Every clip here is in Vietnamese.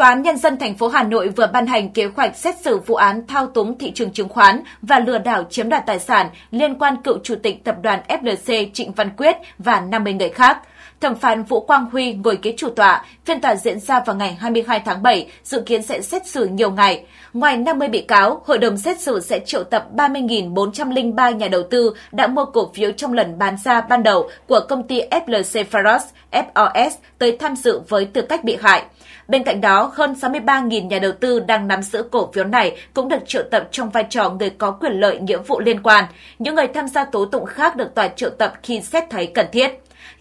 Tòa án Nhân dân thành phố Hà Nội vừa ban hành kế hoạch xét xử vụ án thao túng thị trường chứng khoán và lừa đảo chiếm đoạt tài sản liên quan cựu chủ tịch tập đoàn FLC Trịnh Văn Quyết và 50 người khác. Thẩm phán Vũ Quang Huy ngồi kế chủ tọa, phiên tòa diễn ra vào ngày 22 tháng 7, dự kiến sẽ xét xử nhiều ngày. Ngoài 50 bị cáo, hội đồng xét xử sẽ triệu tập 30.403 nhà đầu tư đã mua cổ phiếu trong lần bán ra ban đầu của công ty FLC Faros, FOS tới tham dự với tư cách bị hại. Bên cạnh đó, hơn 63.000 nhà đầu tư đang nắm giữ cổ phiếu này cũng được triệu tập trong vai trò người có quyền lợi nghĩa vụ liên quan. Những người tham gia tố tụng khác được tòa triệu tập khi xét thấy cần thiết.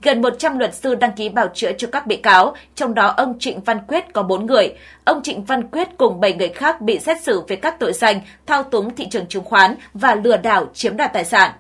Gần 100 luật sư đăng ký bảo chữa cho các bị cáo, trong đó ông Trịnh Văn Quyết có 4 người. Ông Trịnh Văn Quyết cùng 7 người khác bị xét xử về các tội danh thao túng thị trường chứng khoán và lừa đảo chiếm đoạt tài sản.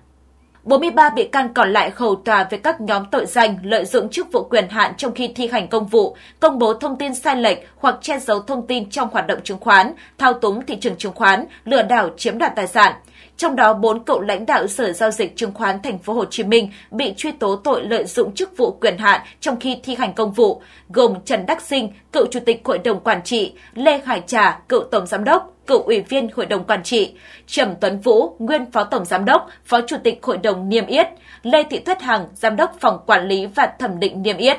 43 bị can còn lại khẩu tòa về các nhóm tội danh lợi dụng chức vụ quyền hạn trong khi thi hành công vụ, công bố thông tin sai lệch hoặc che giấu thông tin trong hoạt động chứng khoán, thao túng thị trường chứng khoán, lừa đảo chiếm đoạt tài sản. Trong đó, 4 cựu lãnh đạo Sở giao dịch chứng khoán Thành phố Hồ Chí Minh bị truy tố tội lợi dụng chức vụ quyền hạn trong khi thi hành công vụ, gồm Trần Đắc Sinh, cựu chủ tịch Hội đồng quản trị, Lê Hải Trà, cựu tổng giám đốc, cựu ủy viên Hội đồng Quản trị, Trầm Tuấn Vũ, nguyên Phó Tổng Giám đốc, Phó Chủ tịch Hội đồng Niêm Yết, Lê Thị Tuyết Hằng, Giám đốc Phòng Quản lý và Thẩm định Niêm Yết.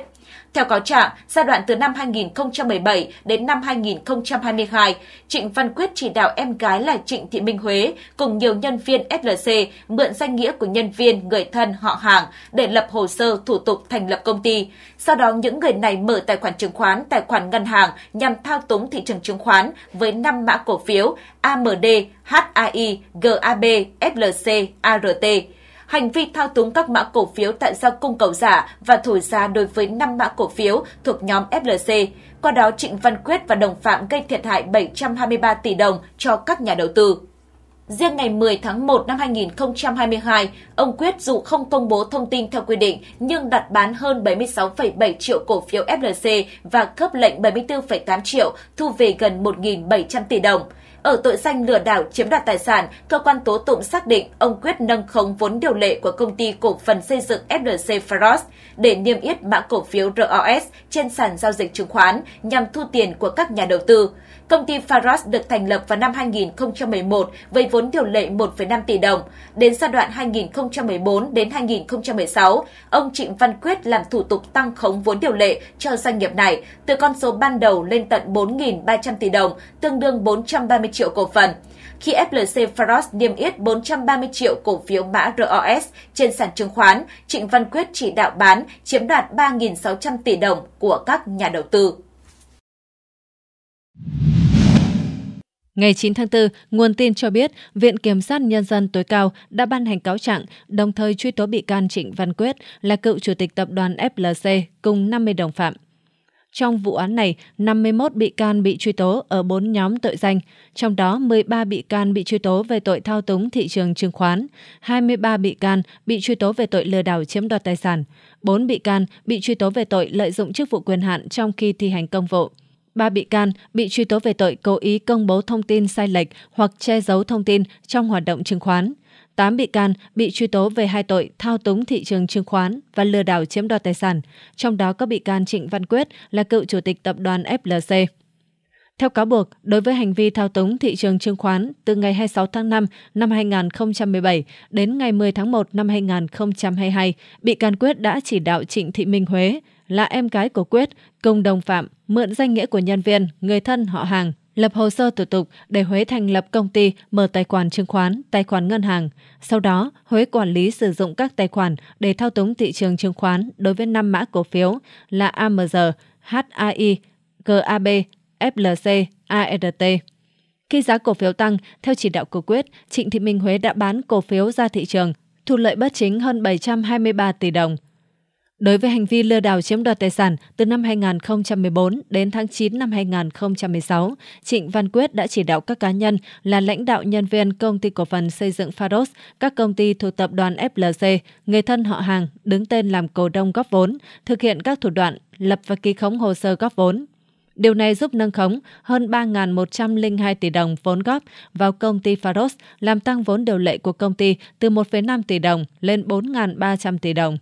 Theo cáo trạng, giai đoạn từ năm 2017 đến năm 2022, Trịnh Văn Quyết chỉ đạo em gái là Trịnh Thị Minh Huế cùng nhiều nhân viên FLC mượn danh nghĩa của nhân viên, người thân, họ hàng để lập hồ sơ thủ tục thành lập công ty. Sau đó, những người này mở tài khoản chứng khoán, tài khoản ngân hàng nhằm thao túng thị trường chứng khoán với 5 mã cổ phiếu AMD, HAI, GAB, FLC, ART hành vi thao túng các mã cổ phiếu tại giao cung cầu giả và thổi giá đối với 5 mã cổ phiếu thuộc nhóm FLC. Qua đó, Trịnh Văn Quyết và đồng phạm gây thiệt hại 723 tỷ đồng cho các nhà đầu tư. Riêng ngày 10 tháng 1 năm 2022, ông Quyết dù không công bố thông tin theo quy định nhưng đặt bán hơn 76,7 triệu cổ phiếu FLC và khớp lệnh 74,8 triệu, thu về gần 1.700 tỷ đồng. Ở tội danh lừa đảo chiếm đoạt tài sản, cơ quan tố tụng xác định ông Quyết nâng khống vốn điều lệ của công ty cổ phần xây dựng FLC Faros để niêm yết mã cổ phiếu ROS trên sàn giao dịch chứng khoán nhằm thu tiền của các nhà đầu tư. Công ty Faros được thành lập vào năm 2011 với vốn điều lệ 1,5 tỷ đồng. Đến giai đoạn 2014 đến 2016, ông Trịnh Văn Quyết làm thủ tục tăng khống vốn điều lệ cho doanh nghiệp này từ con số ban đầu lên tận 4.300 tỷ đồng, tương đương 430 triệu cổ phần khi FLC Faros niêm yết 430 triệu cổ phiếu mã ROS trên sàn chứng khoán, Trịnh Văn Quyết chỉ đạo bán chiếm đoạt 3.600 tỷ đồng của các nhà đầu tư. Ngày 9 tháng 4, nguồn tin cho biết Viện Kiểm sát Nhân dân tối cao đã ban hành cáo trạng, đồng thời truy tố bị can Trịnh Văn Quyết là cựu chủ tịch tập đoàn FLC cùng 50 đồng phạm. Trong vụ án này, 51 bị can bị truy tố ở 4 nhóm tội danh, trong đó 13 bị can bị truy tố về tội thao túng thị trường chứng khoán, 23 bị can bị truy tố về tội lừa đảo chiếm đoạt tài sản, 4 bị can bị truy tố về tội lợi dụng chức vụ quyền hạn trong khi thi hành công vụ. Ba bị can bị truy tố về tội cố ý công bố thông tin sai lệch hoặc che giấu thông tin trong hoạt động chứng khoán. 8 bị can bị truy tố về hai tội thao túng thị trường chứng khoán và lừa đảo chiếm đoạt tài sản, trong đó có bị can Trịnh Văn Quyết là cựu chủ tịch tập đoàn FLC. Theo cáo buộc, đối với hành vi thao túng thị trường chứng khoán từ ngày 26 tháng 5 năm 2017 đến ngày 10 tháng 1 năm 2022, bị can Quyết đã chỉ đạo Trịnh Thị Minh Huế, là em gái của Quyết cùng đồng phạm mượn danh nghĩa của nhân viên, người thân, họ hàng lập hồ sơ thủ tục để Huế thành lập công ty mở tài khoản chứng khoán, tài khoản ngân hàng. Sau đó, Huế quản lý sử dụng các tài khoản để thao túng thị trường chứng khoán đối với 5 mã cổ phiếu là AMG, HAI, GAB, FLC, ART. E Khi giá cổ phiếu tăng, theo chỉ đạo của Quyết, Trịnh Thị Minh Huế đã bán cổ phiếu ra thị trường, thu lợi bất chính hơn 723 tỷ đồng. Đối với hành vi lừa đảo chiếm đoạt tài sản, từ năm 2014 đến tháng 9 năm 2016, Trịnh Văn Quyết đã chỉ đạo các cá nhân là lãnh đạo nhân viên công ty cổ phần xây dựng Faros, các công ty thuộc tập đoàn FLC, người thân họ hàng, đứng tên làm cổ đông góp vốn, thực hiện các thủ đoạn lập và ký khống hồ sơ góp vốn. Điều này giúp nâng khống hơn 3.102 tỷ đồng vốn góp vào công ty Faros, làm tăng vốn điều lệ của công ty từ 1,5 tỷ đồng lên 4.300 tỷ đồng.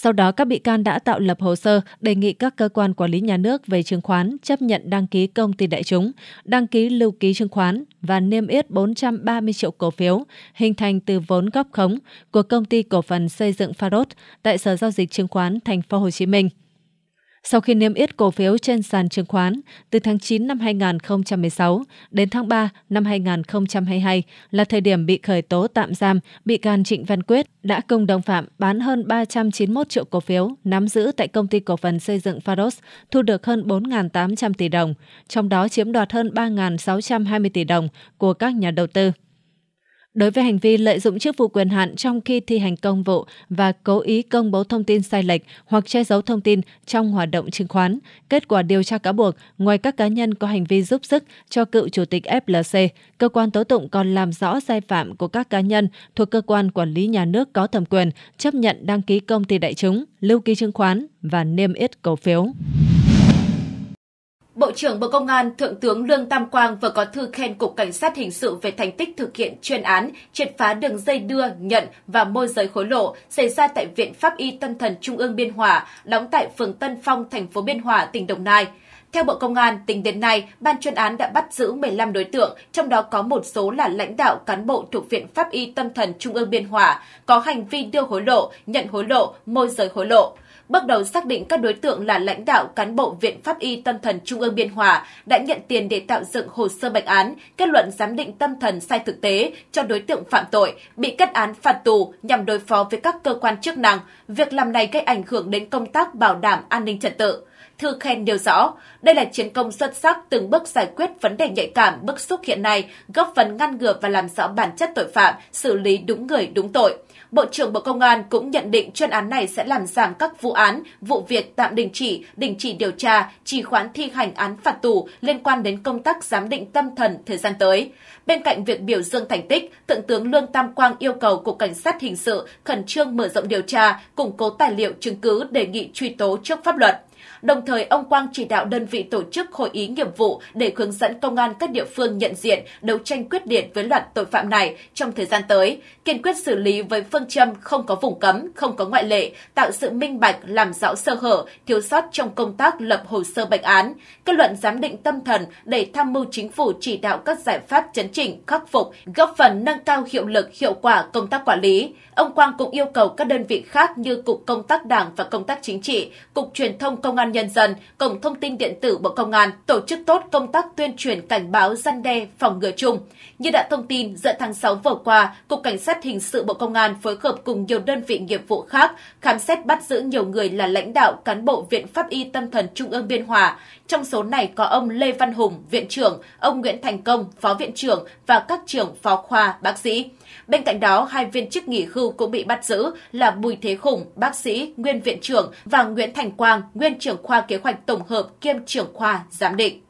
Sau đó, các bị can đã tạo lập hồ sơ đề nghị các cơ quan quản lý nhà nước về chứng khoán chấp nhận đăng ký công ty đại chúng, đăng ký lưu ký chứng khoán và niêm yết 430 triệu cổ phiếu hình thành từ vốn góp khống của công ty cổ phần xây dựng Farod tại Sở giao dịch chứng khoán Thành phố Hồ Chí Minh. Sau khi niêm yết cổ phiếu trên sàn chứng khoán từ tháng 9 năm 2016 đến tháng 3 năm 2022 là thời điểm bị khởi tố tạm giam, bị can Trịnh Văn Quyết đã cùng đồng phạm bán hơn 391 triệu cổ phiếu nắm giữ tại công ty cổ phần xây dựng Faros, thu được hơn 4.800 tỷ đồng, trong đó chiếm đoạt hơn 3.620 tỷ đồng của các nhà đầu tư đối với hành vi lợi dụng chức vụ quyền hạn trong khi thi hành công vụ và cố ý công bố thông tin sai lệch hoặc che giấu thông tin trong hoạt động chứng khoán. Kết quả điều tra cáo buộc, ngoài các cá nhân có hành vi giúp sức cho cựu chủ tịch FLC, cơ quan tố tụng còn làm rõ sai phạm của các cá nhân thuộc cơ quan quản lý nhà nước có thẩm quyền chấp nhận đăng ký công ty đại chúng, lưu ký chứng khoán và niêm yết cổ phiếu. Bộ trưởng Bộ Công an Thượng tướng Lương Tam Quang vừa có thư khen Cục Cảnh sát Hình sự về thành tích thực hiện chuyên án triệt phá đường dây đưa, nhận và môi giới hối lộ xảy ra tại Viện Pháp y Tâm thần Trung ương Biên Hòa, đóng tại phường Tân Phong, thành phố Biên Hòa, tỉnh Đồng Nai – theo Bộ Công an, tính đến nay, ban chuyên án đã bắt giữ 15 đối tượng, trong đó có một số là lãnh đạo cán bộ thuộc Viện Pháp y Tâm thần Trung ương Biên Hòa, có hành vi đưa hối lộ, nhận hối lộ, môi giới hối lộ. Bước đầu xác định các đối tượng là lãnh đạo cán bộ Viện Pháp y Tâm thần Trung ương Biên Hòa đã nhận tiền để tạo dựng hồ sơ bệnh án, kết luận giám định tâm thần sai thực tế cho đối tượng phạm tội, bị kết án phạt tù nhằm đối phó với các cơ quan chức năng. Việc làm này gây ảnh hưởng đến công tác bảo đảm an ninh trật tự. Thư khen nêu rõ, đây là chiến công xuất sắc từng bước giải quyết vấn đề nhạy cảm bức xúc hiện nay, góp phần ngăn ngừa và làm rõ bản chất tội phạm, xử lý đúng người đúng tội. Bộ trưởng Bộ Công an cũng nhận định chuyên án này sẽ làm giảm các vụ án, vụ việc tạm đình chỉ, đình chỉ điều tra, trì khoán thi hành án phạt tù liên quan đến công tác giám định tâm thần thời gian tới. Bên cạnh việc biểu dương thành tích, Thượng tướng Lương Tam Quang yêu cầu Cục Cảnh sát Hình sự khẩn trương mở rộng điều tra, củng cố tài liệu chứng cứ đề nghị truy tố trước pháp luật. Đồng thời, ông Quang chỉ đạo đơn vị tổ chức hội ý nghiệp vụ để hướng dẫn công an các địa phương nhận diện, đấu tranh quyết liệt với loạt tội phạm này trong thời gian tới, kiên quyết xử lý với phương châm không có vùng cấm, không có ngoại lệ, tạo sự minh bạch, làm rõ sơ hở, thiếu sót trong công tác lập hồ sơ bệnh án, kết luận giám định tâm thần để tham mưu chính phủ chỉ đạo các giải pháp chấn chỉnh, khắc phục, góp phần nâng cao hiệu lực, hiệu quả công tác quản lý. Ông Quang cũng yêu cầu các đơn vị khác như Cục Công tác Đảng và Công tác Chính trị, Cục Truyền thông Công an Nhân dân, Cổng Thông tin Điện tử Bộ Công an tổ chức tốt công tác tuyên truyền cảnh báo gian đe phòng ngừa chung. Như đã thông tin, giữa tháng 6 vừa qua, Cục Cảnh sát Hình sự Bộ Công an phối hợp cùng nhiều đơn vị nghiệp vụ khác khám xét bắt giữ nhiều người là lãnh đạo cán bộ Viện Pháp y Tâm thần Trung ương Biên Hòa. Trong số này có ông Lê Văn Hùng, Viện trưởng, ông Nguyễn Thành Công, Phó Viện trưởng và các trưởng phó khoa, bác sĩ. Bên cạnh đó, hai viên chức nghỉ hưu cũng bị bắt giữ là Bùi Thế Khủng, bác sĩ, nguyên viện trưởng và Nguyễn Thành Quang, nguyên trưởng khoa kế hoạch tổng hợp kiêm trưởng khoa giám định.